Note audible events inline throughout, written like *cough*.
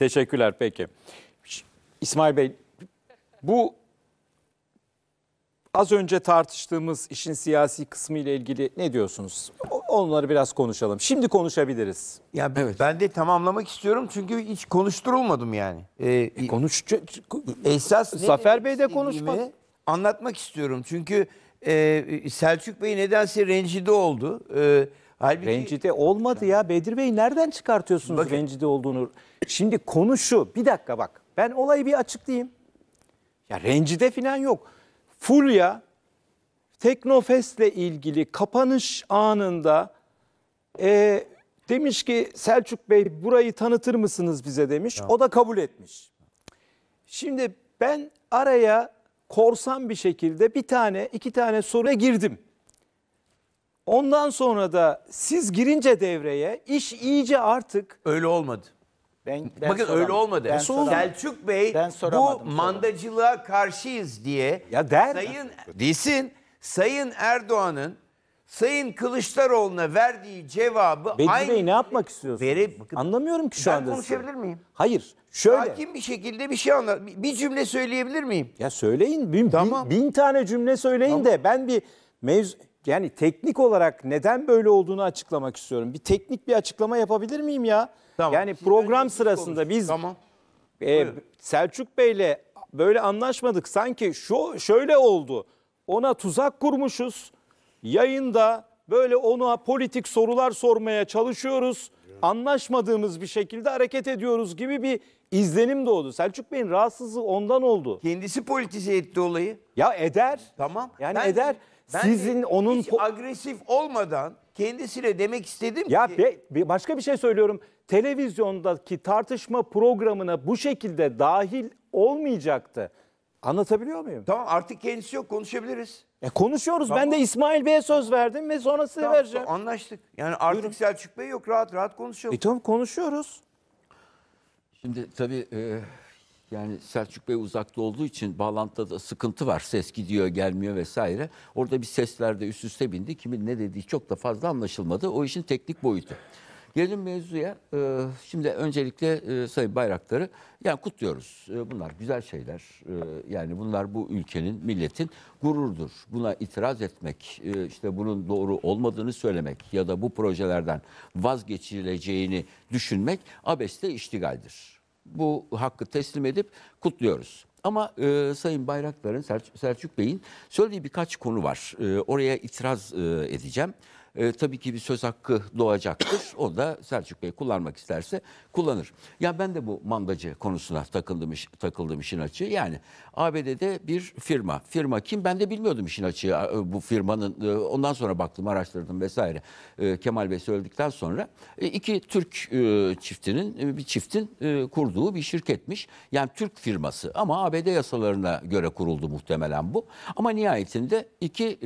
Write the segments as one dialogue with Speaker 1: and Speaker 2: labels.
Speaker 1: Teşekkürler peki. İsmail Bey bu az önce tartıştığımız işin siyasi kısmı ile ilgili ne diyorsunuz? Onları biraz konuşalım. Şimdi konuşabiliriz. Ya evet. ben de tamamlamak istiyorum çünkü
Speaker 2: hiç konuşturulmadım yani. Ee, e, konuş esas Zafer Bey de konuşmadı. Anlatmak istiyorum çünkü e, Selçuk Bey nedense rencide oldu. E,
Speaker 1: Halbuki, rencide olmadı ya Bedir Bey nereden çıkartıyorsunuz bakın, rencide olduğunu? Şimdi konu şu bir dakika bak ben olayı bir açıklayayım. Ya rencide falan yok. Fulya Teknofest'le ilgili kapanış anında e, demiş ki Selçuk Bey burayı tanıtır mısınız bize demiş. Ya. O da kabul etmiş. Şimdi ben araya korsan bir şekilde bir tane iki tane soruya girdim. Ondan sonra da siz girince devreye iş iyice artık Öyle olmadı. Ben, ben Bakın soramadım. öyle olmadı. Ben e, soramadım.
Speaker 2: Selçuk Bey Ben bu mandacılığa karşıyız diye Ya der. Sayın desin Sayın Erdoğan'ın Sayın Kılıçdaroğlu'na verdiği cevabı Bedi aynı Bey ne yapmak istiyorsun? Verip- Anlamıyorum ki şu Ben anda. sizi. konuşabilir
Speaker 3: miyim?
Speaker 1: Hayır. Şöyle. Sakin bir şekilde bir şey anlat. Bir bir cümle söyleyebilir miyim? Ya söyleyin. Bin, bin- Tamam. bin tane cümle söyleyin de ben bir mevzu yani teknik olarak neden böyle olduğunu açıklamak istiyorum. Bir teknik bir açıklama yapabilir miyim ya? Tamam. Yani program sırasında biz tamam. e, Selçuk Bey'le böyle anlaşmadık. Sanki şu şöyle oldu. Ona tuzak kurmuşuz. Yayında böyle ona politik sorular sormaya çalışıyoruz. Anlaşmadığımız bir şekilde hareket ediyoruz gibi bir izlenim doğdu. Selçuk Bey'in rahatsızlığı ondan oldu. Kendisi politize etti olayı. Ya eder. Tamam. Yani Ben- eder. Ben Sizin de onun hiç agresif olmadan kendisine demek istedim ya ki. Be, başka bir şey söylüyorum. Televizyondaki tartışma programına bu şekilde dahil olmayacaktı. Anlatabiliyor muyum? Tamam artık kendisi yok konuşabiliriz. E konuşuyoruz. Tamam. Ben de İsmail Bey'e söz verdim ve sonra size tamam, vereceğim. anlaştık.
Speaker 2: Yani artık Buyurun. Selçuk Bey yok rahat rahat konuşalım. E
Speaker 3: tamam konuşuyoruz. Şimdi tabii e, yani Selçuk Bey uzakta olduğu için bağlantıda da sıkıntı var. Ses gidiyor, gelmiyor vesaire. Orada bir seslerde üst üste bindi. Kimin ne dediği çok da fazla anlaşılmadı. O işin teknik boyutu. Gelin mevzuya. E, şimdi öncelikle e, Sayın Bayraktar'ı yani kutluyoruz. E, bunlar güzel şeyler. Yani bunlar bu ülkenin, milletin gururudur. Buna itiraz etmek, işte bunun doğru olmadığını söylemek ya da bu projelerden vazgeçileceğini düşünmek abeste iştigaldir bu hakkı teslim edip kutluyoruz. Ama e, Sayın Bayraktar'ın, Selçuk, Bey'in söylediği birkaç konu var. E, oraya itiraz e, edeceğim e, tabii ki bir söz hakkı doğacaktır. O *coughs* da Selçuk Bey kullanmak isterse kullanır. Ya ben de bu mandacı konusuna takıldım, iş, takıldım işin açığı. Yani ABD'de bir firma. Firma kim? Ben de bilmiyordum işin açığı bu firmanın. E, ondan sonra baktım, araştırdım vesaire. E, Kemal Bey söyledikten sonra e, iki Türk çiftinin bir çiftin kurduğu bir şirketmiş. Yani Türk firması ama ABD yasalarına göre kuruldu muhtemelen bu. Ama nihayetinde iki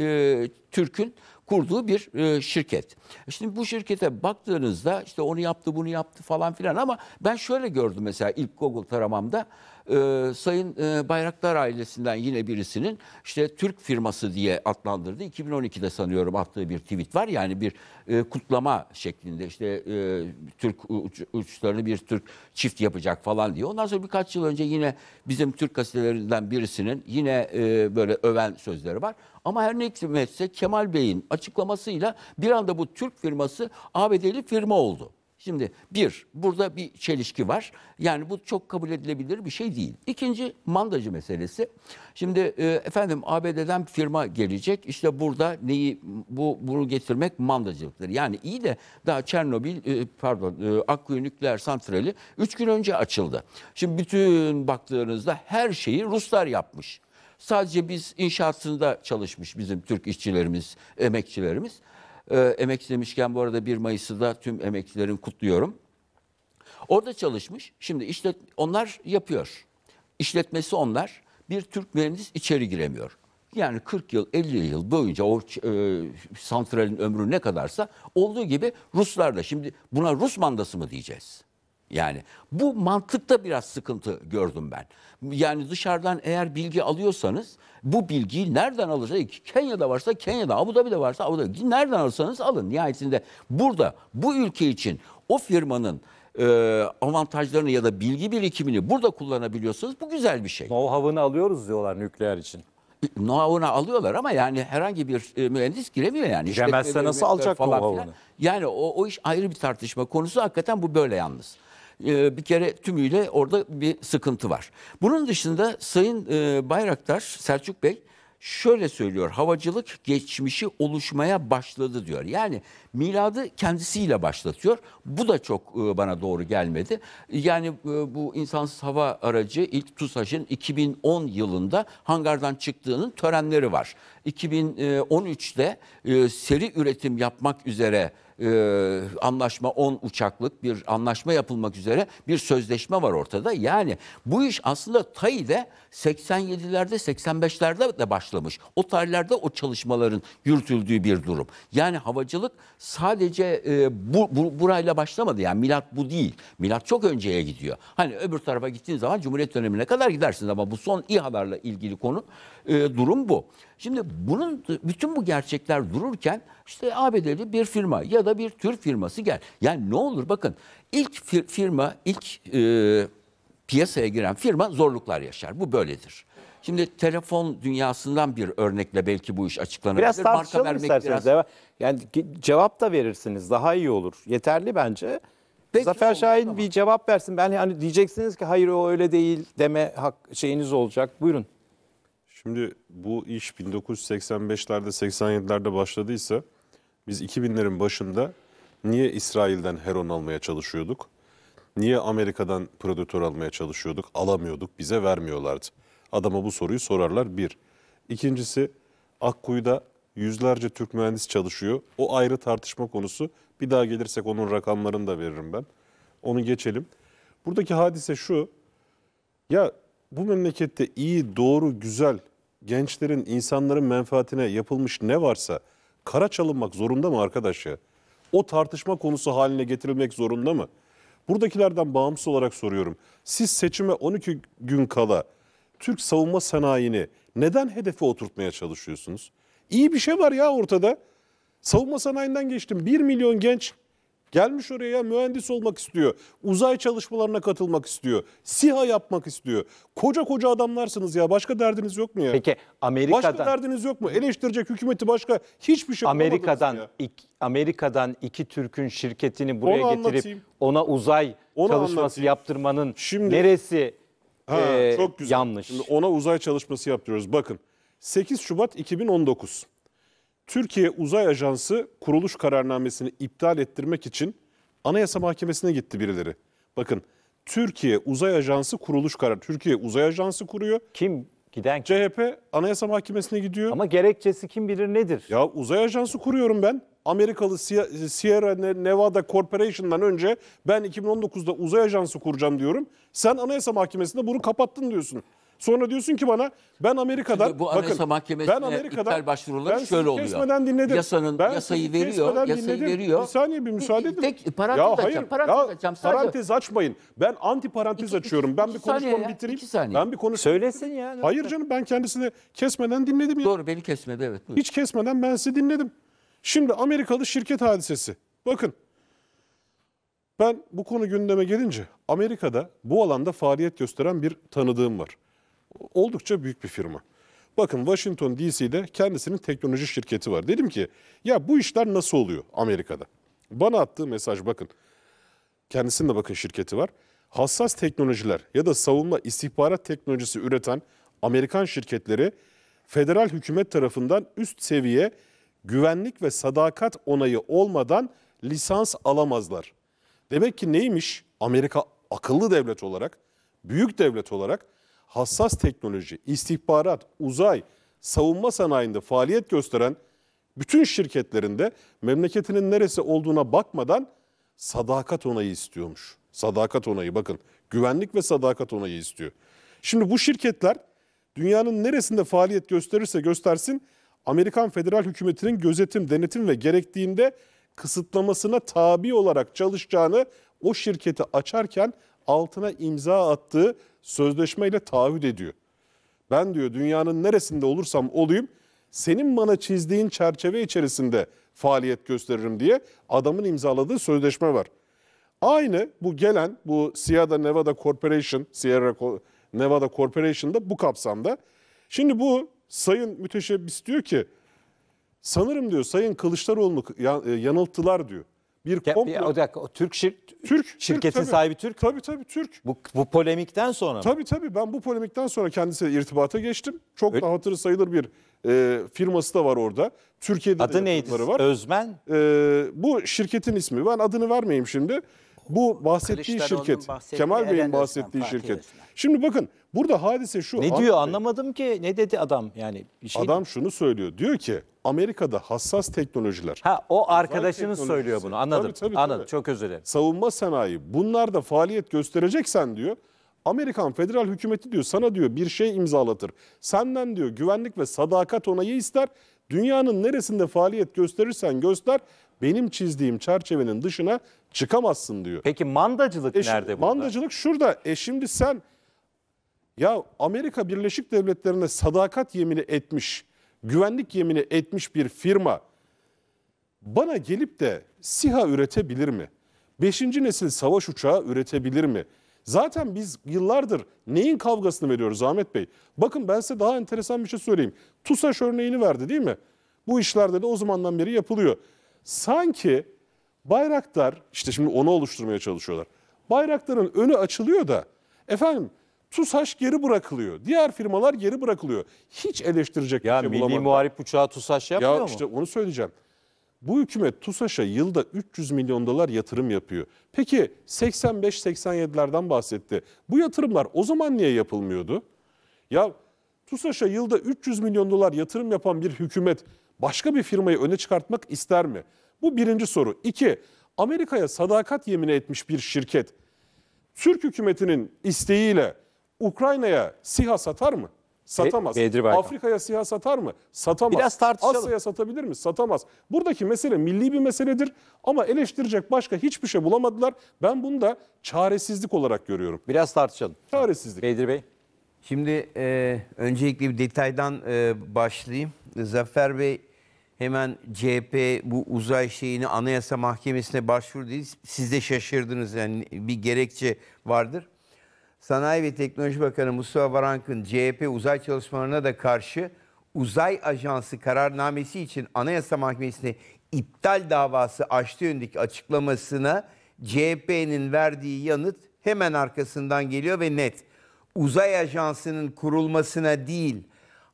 Speaker 3: Türk'ün kurduğu bir e, şirket. E, şimdi bu şirkete baktığınızda işte onu yaptı bunu yaptı falan filan ama ben şöyle gördüm mesela ilk Google taramamda e, Sayın e, Bayraktar ailesinden yine birisinin işte Türk firması diye adlandırdı. 2012'de sanıyorum attığı bir tweet var. Yani bir e, kutlama şeklinde işte e, Türk uç, uçlarını bir Türk çift yapacak falan diye. Ondan sonra birkaç yıl önce yine bizim Türk gazetelerinden birisinin yine e, böyle öven sözleri var. Ama her neyse Kemal Bey'in açıklamasıyla bir anda bu Türk firması ABD'li firma oldu. Şimdi bir, burada bir çelişki var. Yani bu çok kabul edilebilir bir şey değil. İkinci, mandacı meselesi. Şimdi e, efendim ABD'den firma gelecek. İşte burada neyi bu bunu getirmek mandacılıktır. Yani iyi de daha Çernobil e, pardon e, Akkuyu nükleer santrali 3 gün önce açıldı. Şimdi bütün baktığınızda her şeyi Ruslar yapmış. Sadece biz inşaatında çalışmış bizim Türk işçilerimiz, emekçilerimiz. E, ee, emekli demişken bu arada 1 Mayıs'ı da tüm emeklilerin kutluyorum. Orada çalışmış. Şimdi işlet onlar yapıyor. İşletmesi onlar. Bir Türk mühendis içeri giremiyor. Yani 40 yıl, 50 yıl boyunca o e, santralin ömrü ne kadarsa olduğu gibi Ruslarla. Şimdi buna Rus mandası mı diyeceğiz? Yani bu mantıkta biraz sıkıntı gördüm ben. Yani dışarıdan eğer bilgi alıyorsanız bu bilgiyi nereden alırsanız Kenya'da varsa Kenya'da, Abu Dhabi'de varsa Abu Dhabi'de nereden alırsanız alın. Nihayetinde burada bu ülke için o firmanın e, avantajlarını ya da bilgi birikimini burada kullanabiliyorsanız bu güzel bir şey. Know-how'ını alıyoruz diyorlar nükleer için. Noav'ını alıyorlar ama yani herhangi bir e, mühendis giremiyor yani. Giremezse nasıl alacak Noav'ını? Yani o, o iş ayrı bir tartışma konusu. Hakikaten bu böyle yalnız e, bir kere tümüyle orada bir sıkıntı var. Bunun dışında Sayın e, Bayraktar, Selçuk Bey şöyle söylüyor. Havacılık geçmişi oluşmaya başladı diyor. Yani miladı kendisiyle başlatıyor. Bu da çok e, bana doğru gelmedi. Yani e, bu insansız hava aracı ilk TUSAŞ'ın 2010 yılında hangardan çıktığının törenleri var. 2013'te e, seri üretim yapmak üzere e, anlaşma 10 uçaklık bir anlaşma yapılmak üzere bir sözleşme var ortada. Yani bu iş aslında TAİ'de 87'lerde 85'lerde de başlamış. O tarihlerde o çalışmaların yürütüldüğü bir durum. Yani havacılık sadece e, bu, bu burayla başlamadı. Yani milat bu değil. Milat çok önceye gidiyor. Hani öbür tarafa gittiğin zaman Cumhuriyet dönemine kadar gidersiniz ama bu son İHA'larla ilgili konu e, durum bu. Şimdi bunun bütün bu gerçekler dururken işte ABD'li bir firma ya Burada bir tür firması gel. Yani ne olur bakın ilk fir firma, ilk e, piyasaya giren firma zorluklar yaşar. Bu böyledir. Şimdi telefon dünyasından bir örnekle belki bu iş açıklanabilir. Biraz tartışalım Marka isterseniz. Biraz... Yani cevap da
Speaker 1: verirsiniz daha iyi olur. Yeterli bence. Peki, Zafer Şahin tamam. bir cevap versin. Ben hani diyeceksiniz
Speaker 4: ki hayır o öyle değil deme hak şeyiniz olacak. Buyurun. Şimdi bu iş 1985'lerde 87'lerde başladıysa biz 2000'lerin başında niye İsrail'den heron almaya çalışıyorduk? Niye Amerika'dan Predator almaya çalışıyorduk? Alamıyorduk, bize vermiyorlardı. Adama bu soruyu sorarlar bir. İkincisi Akkuyu'da yüzlerce Türk mühendis çalışıyor. O ayrı tartışma konusu. Bir daha gelirsek onun rakamlarını da veririm ben. Onu geçelim. Buradaki hadise şu. Ya bu memlekette iyi, doğru, güzel gençlerin, insanların menfaatine yapılmış ne varsa kara çalınmak zorunda mı arkadaş ya? O tartışma konusu haline getirilmek zorunda mı? Buradakilerden bağımsız olarak soruyorum. Siz seçime 12 gün kala Türk savunma sanayini neden hedefe oturtmaya çalışıyorsunuz? İyi bir şey var ya ortada. Savunma sanayinden geçtim. 1 milyon genç Gelmiş oraya mühendis olmak istiyor. Uzay çalışmalarına katılmak istiyor. SİHA yapmak istiyor. Koca koca adamlarsınız ya. Başka derdiniz yok mu ya? Peki Amerika'dan... Başka derdiniz yok mu? Eleştirecek hükümeti başka hiçbir şey Amerika'dan
Speaker 1: iki, Amerika'dan iki Türk'ün şirketini buraya Onu getirip anlatayım. ona uzay Onu çalışması anlatayım. yaptırmanın Şimdi,
Speaker 4: neresi
Speaker 1: ha, e, çok
Speaker 4: güzel. yanlış? Şimdi ona uzay çalışması yaptırıyoruz. Bakın 8 Şubat 2019. Türkiye Uzay Ajansı kuruluş kararnamesini iptal ettirmek için Anayasa Mahkemesi'ne gitti birileri. Bakın Türkiye Uzay Ajansı kuruluş kararı. Türkiye Uzay Ajansı kuruyor. Kim giden kim? CHP Anayasa Mahkemesi'ne gidiyor. Ama gerekçesi kim bilir nedir? Ya uzay ajansı kuruyorum ben. Amerikalı Sierra Nevada Corporation'dan önce ben 2019'da uzay ajansı kuracağım diyorum. Sen Anayasa Mahkemesi'nde bunu kapattın diyorsun. Sonra diyorsun ki bana ben Amerika'dan Şimdi bu Anayasa bakın, Mahkemesi'ne ben Amerika'dan, iptal başvuruları ben şöyle oluyor. Kesmeden dinledim. Yasanın ben yasayı veriyor, yasayı dinledim. veriyor. Bir saniye bir müsaade edin. Tek parantez ya, açacağım, parantez ya, açacağım. Sadece. Parantez açmayın. Ben anti parantez iki, açıyorum. İki, ben bir konuşmamı ya, bitireyim. İki saniye. Ben bir konuş. Söylesin ya. Hayır canım ben kendisini kesmeden dinledim ya. Doğru beni kesmedi evet. Buyur. Hiç kesmeden ben sizi dinledim. Şimdi Amerikalı şirket hadisesi. Bakın ben bu konu gündeme gelince Amerika'da bu alanda faaliyet gösteren bir tanıdığım var oldukça büyük bir firma. Bakın Washington DC'de kendisinin teknoloji şirketi var. Dedim ki ya bu işler nasıl oluyor Amerika'da? Bana attığı mesaj bakın. Kendisinin de bakın şirketi var. Hassas teknolojiler ya da savunma istihbarat teknolojisi üreten Amerikan şirketleri federal hükümet tarafından üst seviye güvenlik ve sadakat onayı olmadan lisans alamazlar. Demek ki neymiş? Amerika akıllı devlet olarak, büyük devlet olarak hassas teknoloji, istihbarat, uzay, savunma sanayinde faaliyet gösteren bütün şirketlerinde memleketinin neresi olduğuna bakmadan sadakat onayı istiyormuş. Sadakat onayı bakın. Güvenlik ve sadakat onayı istiyor. Şimdi bu şirketler dünyanın neresinde faaliyet gösterirse göstersin Amerikan federal hükümetinin gözetim, denetim ve gerektiğinde kısıtlamasına tabi olarak çalışacağını o şirketi açarken altına imza attığı sözleşmeyle taahhüt ediyor. Ben diyor dünyanın neresinde olursam olayım senin bana çizdiğin çerçeve içerisinde faaliyet gösteririm diye adamın imzaladığı sözleşme var. Aynı bu gelen bu Sierra Nevada Corporation, Sierra Nevada Corporation'da bu kapsamda. Şimdi bu sayın müteşebbis diyor ki sanırım diyor sayın Kılıçdaroğlu'nu e, yanılttılar diyor bir komplo. Ya, dakika, Türk, şir, Türk şirketin Türk, sahibi Türk. Tabii tabii Türk. Bu, bu
Speaker 1: polemikten sonra mı?
Speaker 4: Tabii tabii ben bu polemikten sonra kendisiyle irtibata geçtim. Çok Öyle. da hatırı sayılır bir e, firması da var orada. Türkiye'de Adı neydi? Var. Özmen? E, bu şirketin ismi. Ben adını vermeyeyim şimdi. Bu bahsettiği şirket, bahsettiği Kemal Bey'in bahsettiği şirket. Şimdi bakın burada hadise şu. Ne diyor anlamadım ki ne dedi adam yani. Bir şey adam mi? şunu söylüyor diyor ki Amerika'da hassas teknolojiler. Ha o arkadaşınız söylüyor bunu anladım. Tabii, tabii,
Speaker 1: anladım tabii. çok özür dilerim.
Speaker 4: Savunma sanayi bunlarda faaliyet göstereceksen diyor. Amerikan federal hükümeti diyor sana diyor bir şey imzalatır. Senden diyor güvenlik ve sadakat onayı ister. Dünyanın neresinde faaliyet gösterirsen göster benim çizdiğim çerçevenin dışına çıkamazsın diyor. Peki mandacılık e, nerede burada? Mandacılık şurada. E şimdi sen ya Amerika Birleşik Devletleri'ne sadakat yemini etmiş, güvenlik yemini etmiş bir firma bana gelip de SİHA üretebilir mi? Beşinci nesil savaş uçağı üretebilir mi? Zaten biz yıllardır neyin kavgasını veriyoruz Ahmet Bey? Bakın ben size daha enteresan bir şey söyleyeyim. TUSAŞ örneğini verdi değil mi? Bu işlerde de o zamandan beri yapılıyor. Sanki Bayraktar işte şimdi onu oluşturmaya çalışıyorlar. Bayraktar'ın önü açılıyor da efendim TUSAŞ geri bırakılıyor. Diğer firmalar geri bırakılıyor. Hiç eleştirecek ya bir şey bulamadım. milli muharip uçağı TUSAŞ yapmıyor ya, mu? işte onu söyleyeceğim. Bu hükümet TUSAŞ'a yılda 300 milyon dolar yatırım yapıyor. Peki 85-87'lerden bahsetti. Bu yatırımlar o zaman niye yapılmıyordu? Ya TUSAŞ'a yılda 300 milyon dolar yatırım yapan bir hükümet başka bir firmayı öne çıkartmak ister mi? Bu birinci soru. İki, Amerika'ya sadakat yemin etmiş bir şirket Türk hükümetinin isteğiyle Ukrayna'ya SİHA satar mı? Satamaz. Afrika'ya SİHA satar mı? Satamaz. Biraz tartışalım. Asya'ya satabilir mi? Satamaz. Buradaki mesele milli bir meseledir ama eleştirecek başka hiçbir şey bulamadılar. Ben bunu da çaresizlik olarak görüyorum. Biraz tartışalım. Çaresizlik. Bedri Bey. Şimdi e, öncelikle bir detaydan e,
Speaker 2: başlayayım. Zafer Bey hemen CHP bu uzay şeyini Anayasa Mahkemesi'ne başvurdu. Siz de şaşırdınız yani bir gerekçe vardır. Sanayi ve Teknoloji Bakanı Mustafa Varank'ın CHP uzay çalışmalarına da karşı uzay ajansı kararnamesi için Anayasa Mahkemesi'ne iptal davası açtığı yönündeki açıklamasına CHP'nin verdiği yanıt hemen arkasından geliyor ve net uzay ajansının kurulmasına değil,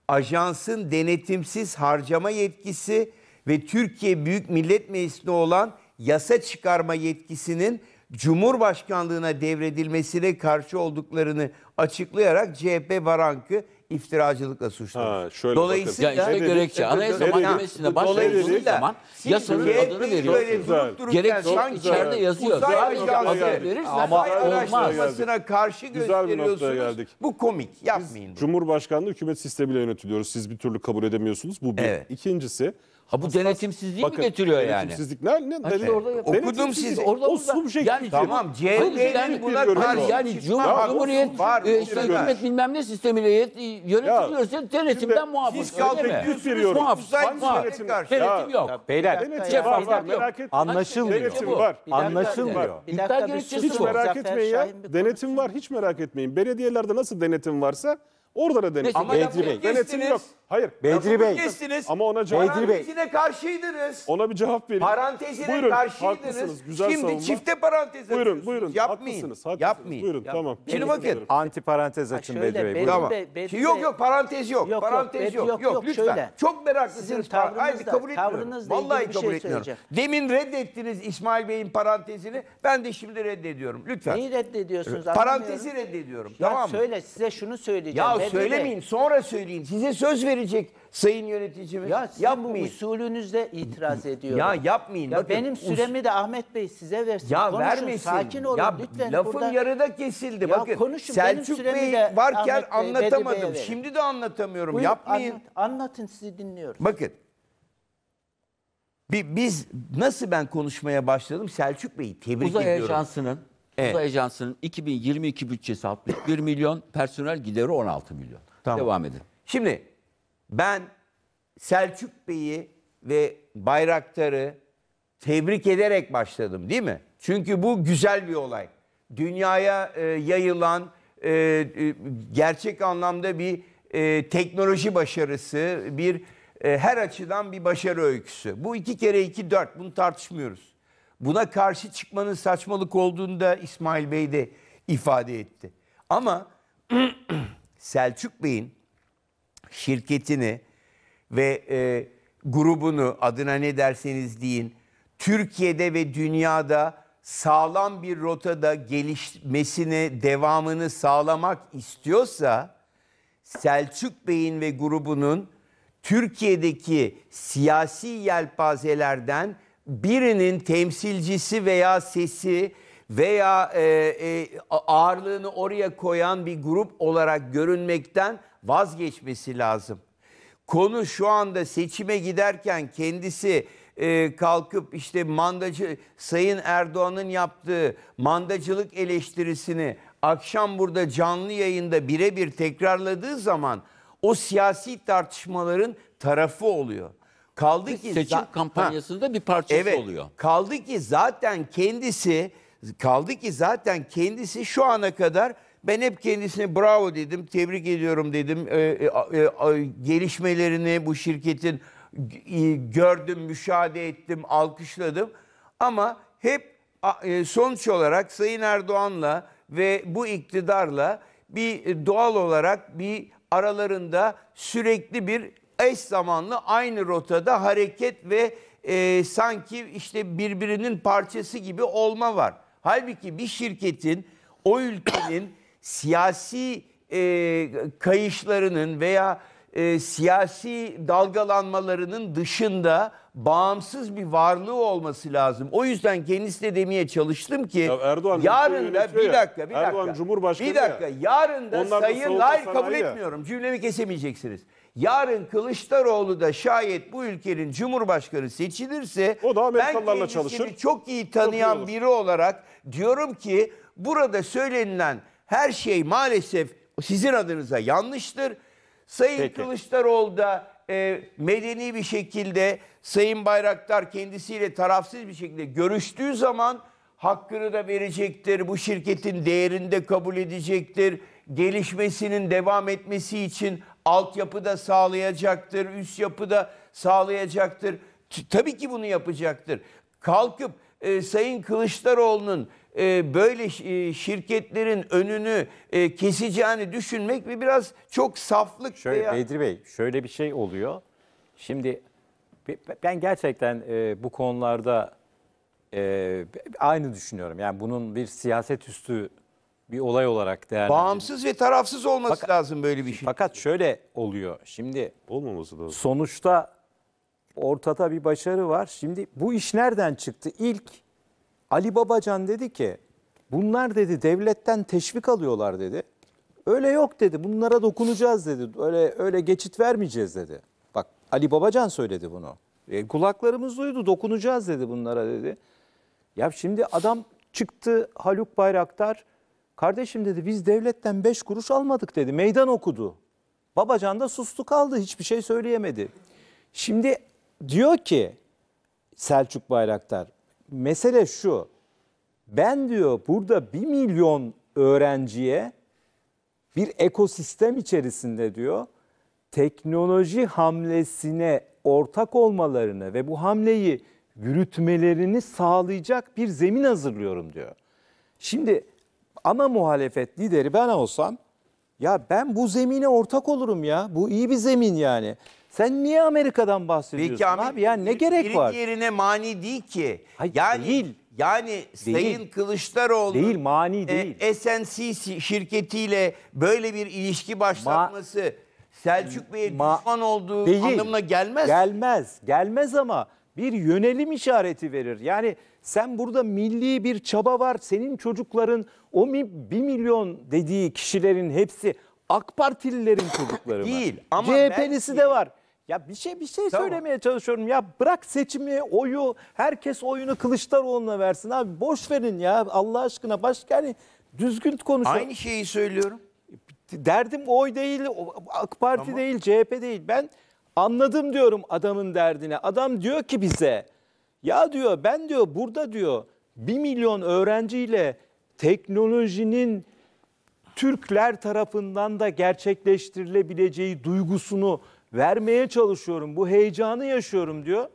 Speaker 2: ajansın denetimsiz harcama yetkisi ve Türkiye Büyük Millet Meclisi'ne olan yasa çıkarma yetkisinin Cumhurbaşkanlığına devredilmesine karşı olduklarını açıklayarak CHP Varank'ı iftiracılıkla suçlamış. dolayısıyla bakın. Ya işte gerekçe. Anayasa Mahkemesi'ne başvurduğunuz zaman yasanın adını veriyorsunuz. Gerekçe içeride yazıyor. Uzay ajansı ama araştırmasına karşı gösteriyorsunuz. Bu komik. Yapmayın.
Speaker 4: Cumhurbaşkanlığı hükümet sistemiyle yönetiliyoruz. Siz bir türlü kabul edemiyorsunuz. Bu bir. Evet. İkincisi Ha bu Hassas- denetimsizliği mi getiriyor yani? Denetimsizlik ne? ne, ne hani orada Okudum siz. Orada O burada. subjektif. Yani tamam CHP'nin yani buna yani Cum- Ya, o
Speaker 3: Cumhuriyet var, e, işte hükümet bilmem ne sistemiyle yet- yönetiliyorsa denetimden muhafız. fiskal öyle
Speaker 1: mi? veriyorum. Muhafız. denetim? yok. Beyler Denetim var merak etme, Anlaşılmıyor. Denetim var. Bir dakika, Anlaşılmıyor. Hiç merak etmeyin ya.
Speaker 4: Denetim var hiç merak etmeyin. Belediyelerde nasıl denetim varsa Orada da demiş. Ama Bedri Bey. Denetim yok. Hayır. Bedri Bey. Kestiniz. Ama ona cevap Bedri Bey. Parantezine karşıydınız. Ona bir cevap verin. Parantezine buyurun, karşıydınız. Haklısınız. Güzel Şimdi savunma. çifte parantez buyurun, buyurun. Yapmayın. Haklısınız. haklısınız. Yapmayın. Buyurun Yap. tamam. Şimdi bakın.
Speaker 1: Anti parantez açın şöyle, Bedri Bey. Bedri tamam. Bedri Bey. yok yok parantez yok. yok parantez yok. Yok, yok, yok lütfen. Şöyle. Çok
Speaker 2: meraklısınız. Hayır kabul etmiyorum. Vallahi kabul şey etmiyorum. Demin reddettiniz İsmail Bey'in parantezini. Ben de şimdi reddediyorum. Lütfen. Neyi reddediyorsunuz? Parantezi reddediyorum. Tamam mı? Söyle
Speaker 5: size şunu söyleyeceğim söylemeyin
Speaker 2: sonra söyleyin. Size söz verecek sayın
Speaker 5: yöneticimiz. Ya yapmayın. bu usulünüzde itiraz ediyorum. Ya yapmayın. Ya Bakın, benim süremi de Ahmet Bey size versin. Ya konuşun, vermesin. Sakin olun ya, lütfen. Lafım burada... yarıda kesildi. Ya, Bakın konuşun, Selçuk benim Bey de varken Bey, anlatamadım. Şimdi
Speaker 2: de anlatamıyorum. Buyurun, yapmayın. Anlat,
Speaker 5: anlatın sizi dinliyoruz.
Speaker 2: Bakın. Biz nasıl ben konuşmaya başladım Selçuk Bey'i tebrik Uzay ediyorum. Uzay Ajansı'nın
Speaker 3: Evet. Uzay Ajansı'nın 2022 bütçesi 61 milyon, personel gideri 16 milyon. Tamam. Devam edin. Şimdi ben Selçuk Bey'i ve Bayraktar'ı tebrik ederek
Speaker 2: başladım değil mi? Çünkü bu güzel bir olay. Dünyaya e, yayılan e, e, gerçek anlamda bir e, teknoloji başarısı, bir e, her açıdan bir başarı öyküsü. Bu iki kere iki dört, bunu tartışmıyoruz. Buna karşı çıkmanın saçmalık olduğunu da İsmail Bey de ifade etti. Ama *clears throat* Selçuk Bey'in şirketini ve e, grubunu adına ne derseniz deyin Türkiye'de ve dünyada sağlam bir rotada gelişmesine devamını sağlamak istiyorsa Selçuk Bey'in ve grubunun Türkiye'deki siyasi yelpazelerden birinin temsilcisi veya sesi veya e, e, ağırlığını oraya koyan bir grup olarak görünmekten vazgeçmesi lazım. Konu şu anda seçime giderken kendisi e, kalkıp işte mandacı Sayın Erdoğan'ın yaptığı mandacılık eleştirisini akşam burada canlı yayında birebir tekrarladığı zaman o siyasi tartışmaların tarafı oluyor. Kaldı ki seçim kampanyasında ha, bir parçası evet, oluyor. Kaldı ki zaten kendisi kaldı ki zaten kendisi şu ana kadar ben hep kendisine bravo dedim, tebrik ediyorum dedim. Ee, e, e, e, gelişmelerini bu şirketin e, gördüm, müşahede ettim, alkışladım. Ama hep e, sonuç olarak Sayın Erdoğan'la ve bu iktidarla bir e, doğal olarak bir aralarında sürekli bir eş zamanlı aynı rotada hareket ve e, sanki işte birbirinin parçası gibi olma var. Halbuki bir şirketin o ülkenin *coughs* siyasi e, kayışlarının veya e, siyasi dalgalanmalarının dışında bağımsız bir varlığı olması lazım. O yüzden kendisi de demeye çalıştım ki ya Erdoğan yarın da bir dakika bir Erdoğan dakika. Cumhurbaşkanı bir dakika ya. yarın da sayın da hayır kabul ya. etmiyorum. Cümlemi kesemeyeceksiniz. Yarın Kılıçdaroğlu da şayet bu ülkenin cumhurbaşkanı seçilirse o da ben kendisini çalışır. çok iyi tanıyan çok iyi biri olarak diyorum ki burada söylenilen her şey maalesef sizin adınıza yanlıştır. Sayın Peki. Kılıçdaroğlu da e, medeni bir şekilde Sayın Bayraktar kendisiyle tarafsız bir şekilde görüştüğü zaman hakkını da verecektir. Bu şirketin değerinde kabul edecektir. Gelişmesinin devam etmesi için altyapı da sağlayacaktır, üst yapı da sağlayacaktır. T- tabii ki bunu yapacaktır. Kalkıp e, Sayın Kılıçdaroğlu'nun e, böyle e, şirketlerin önünü e,
Speaker 1: keseceğini düşünmek bir biraz çok saflık. Şöyle veya... Bedri Bey, şöyle bir şey oluyor. Şimdi ben gerçekten e, bu konularda e, aynı düşünüyorum. Yani bunun bir siyaset üstü bir olay olarak değerlendirilir. Bağımsız ve tarafsız olması Fakat- lazım böyle bir şey. Fakat şöyle oluyor. Şimdi Olmaması lazım. sonuçta ortada bir başarı var. Şimdi bu iş nereden çıktı? İlk Ali Babacan dedi ki bunlar dedi devletten teşvik alıyorlar dedi. Öyle yok dedi. Bunlara dokunacağız dedi. Öyle öyle geçit vermeyeceğiz dedi. Bak Ali Babacan söyledi bunu. E, kulaklarımız duydu. Dokunacağız dedi bunlara dedi. Ya şimdi adam çıktı Haluk Bayraktar Kardeşim dedi biz devletten beş kuruş almadık dedi. Meydan okudu. Babacan da sustu kaldı hiçbir şey söyleyemedi. Şimdi diyor ki Selçuk Bayraktar mesele şu. Ben diyor burada bir milyon öğrenciye bir ekosistem içerisinde diyor teknoloji hamlesine ortak olmalarını ve bu hamleyi yürütmelerini sağlayacak bir zemin hazırlıyorum diyor. Şimdi ana muhalefet lideri ben olsam ya ben bu zemine ortak olurum ya. Bu iyi bir zemin yani. Sen niye Amerika'dan bahsediyorsun Peki, abi, abi? Ya ne gerek var? yerine mani değil ki. Hayır, yani değil.
Speaker 2: Yani Sayın değil. Sayın Kılıçdaroğlu değil mani e, değil. E, SNC şirketiyle
Speaker 1: böyle bir ilişki başlatması Ma, Selçuk Bey'e düşman olduğu değil. anlamına gelmez. Gelmez. Gelmez ama bir yönelim işareti verir. Yani sen burada milli bir çaba var. Senin çocukların o bir milyon dediği kişilerin hepsi AK Partililerin *laughs* çocukları Değil var. ama CHP'lisi belki- de var. Ya bir şey bir şey Tamam. söylemeye çalışıyorum. Ya bırak seçimi, oyu, herkes oyunu Kılıçdaroğlu'na versin abi. Boş verin ya Allah aşkına başka yani düzgün konuşalım. Aynı şeyi söylüyorum. Derdim oy değil, o- AK Parti değil, CHP değil. Ben anladım diyorum adamın derdine. Adam diyor ki bize ya diyor ben diyor burada diyor 1 milyon öğrenciyle teknolojinin Türkler tarafından da gerçekleştirilebileceği duygusunu vermeye çalışıyorum. Bu heyecanı yaşıyorum diyor.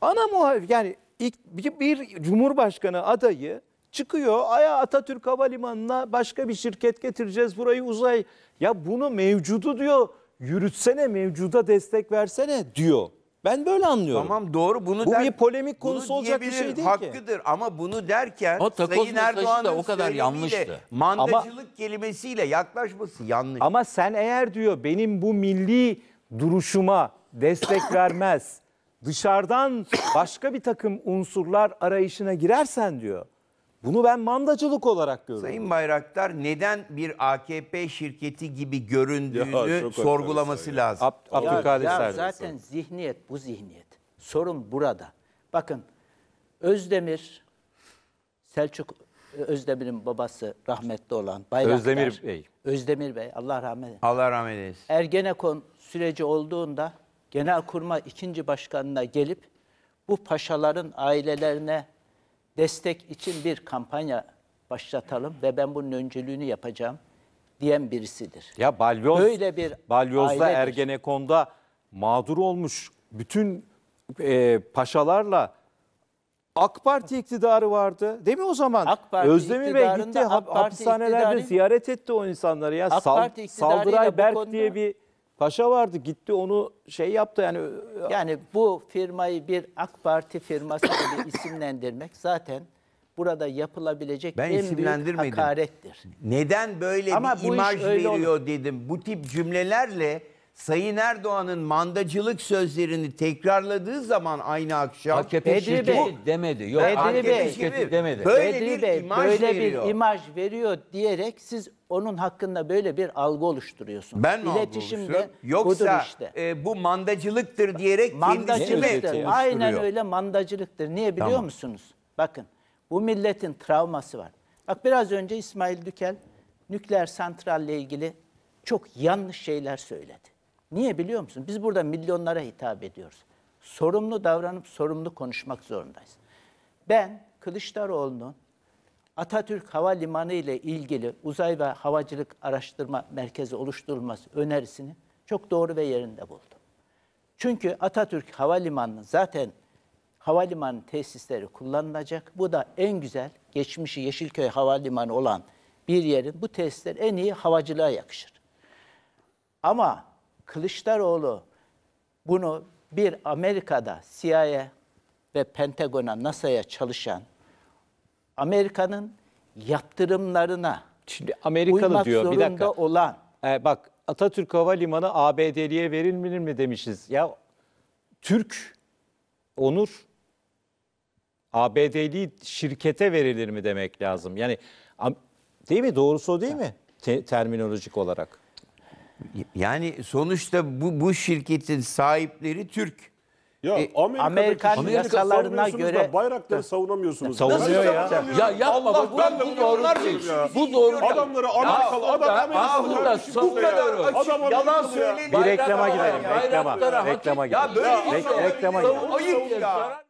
Speaker 1: Ana muhalif yani ilk bir cumhurbaşkanı adayı çıkıyor. Aya Atatürk Havalimanı'na başka bir şirket getireceğiz burayı uzay. Ya bunu mevcudu diyor yürütsene mevcuda destek versene diyor. Ben böyle anlıyorum. Tamam doğru bunu Bu der, bir polemik konusu bunu olacak bir şey değil hakkıdır. ki. Hakkıdır
Speaker 2: ama bunu derken o, Sayın Erdoğan'ın da o kadar yanlıştı. Mandacılık ama, kelimesiyle
Speaker 1: yaklaşması yanlış. Ama sen eğer diyor benim bu milli duruşuma destek vermez. Dışarıdan başka bir takım unsurlar arayışına girersen diyor. Bunu ben mandacılık olarak görüyorum. Sayın
Speaker 2: Bayraktar neden bir AKP şirketi gibi göründüğünü Ya, sorgulaması lazım. Ab- Abdülkadir Ya Selvi. zaten
Speaker 5: zihniyet bu zihniyet. Sorun burada. Bakın Özdemir, Selçuk Özdemir'in babası rahmetli olan Bayraktar. Özdemir Bey. Özdemir Bey Allah rahmet eylesin.
Speaker 2: Allah rahmet eylesin.
Speaker 5: Ergenekon süreci olduğunda Genelkurmay ikinci başkanına gelip bu paşaların ailelerine destek için bir kampanya başlatalım ve ben bunun öncülüğünü yapacağım diyen birisidir.
Speaker 1: Ya balyoz, Böyle bir balyozda ailedir. Ergenekon'da mağdur olmuş bütün e, paşalarla AK Parti iktidarı vardı. Değil mi o zaman? AK Parti Özdemir Bey gitti AK Parti hapishanelerde ziyaret etti o insanları ya. AK Parti iktidarıyla Saldıray Berk konuda, diye bir Paşa vardı gitti onu şey yaptı
Speaker 5: yani. Yani bu firmayı bir AK Parti firması gibi *laughs* isimlendirmek zaten burada yapılabilecek ben en büyük hakarettir.
Speaker 2: Neden böyle Ama bir imaj veriyor olur. dedim. Bu tip cümlelerle Sayın Erdoğan'ın mandacılık sözlerini tekrarladığı zaman aynı akşam AKP Bedri Bey, demedi.
Speaker 3: Yok Bedri AKP Bey, demedi. Böyle Bedri bir Bey, imaj
Speaker 5: böyle veriyor. bir imaj veriyor diyerek siz onun hakkında böyle bir algı oluşturuyorsunuz. Ben mi İletişimde Yoksa işte. e, bu mandacılıktır diyerek mandacılıktır. Aynen öyle mandacılıktır. Niye biliyor tamam. musunuz? Bakın bu milletin travması var. Bak biraz önce İsmail Dükel nükleer santralle ilgili çok yanlış şeyler söyledi. Niye biliyor musun? Biz burada milyonlara hitap ediyoruz. Sorumlu davranıp sorumlu konuşmak zorundayız. Ben Kılıçdaroğlu'nun Atatürk Havalimanı ile ilgili uzay ve havacılık araştırma merkezi oluşturulması önerisini çok doğru ve yerinde buldum. Çünkü Atatürk Havalimanı zaten havalimanı tesisleri kullanılacak. Bu da en güzel geçmişi Yeşilköy Havalimanı olan bir yerin bu tesisler en iyi havacılığa yakışır. Ama Kılıçdaroğlu bunu bir Amerika'da CIA ve Pentagon'a, NASA'ya çalışan Amerika'nın yaptırımlarına
Speaker 1: Şimdi Amerikalı uymak diyor bir dakika. olan ee, bak Atatürk Havalimanı ABD'liye verilmeli mi demişiz. Ya Türk onur ABD'li şirkete verilir mi demek lazım. Yani değil mi? Doğrusu o değil mi? Te terminolojik olarak. Yani sonuçta bu, bu şirketin sahipleri
Speaker 2: Türk. Ya e, Amerika'da Amerikan yasalarına göre bayrakları
Speaker 4: savunamıyorsunuz. Savunuyor ya. Ya yapma Allah, bu, ben bu doğru değil. Bu doğru değil. Adamları Amerikalı adam
Speaker 3: Amerikalı bu kadar açık yalan söyleniyor. Bir reklama gidelim. Reklama. Reklama gidelim. Ya böyle reklama gidelim. Ayıp ya.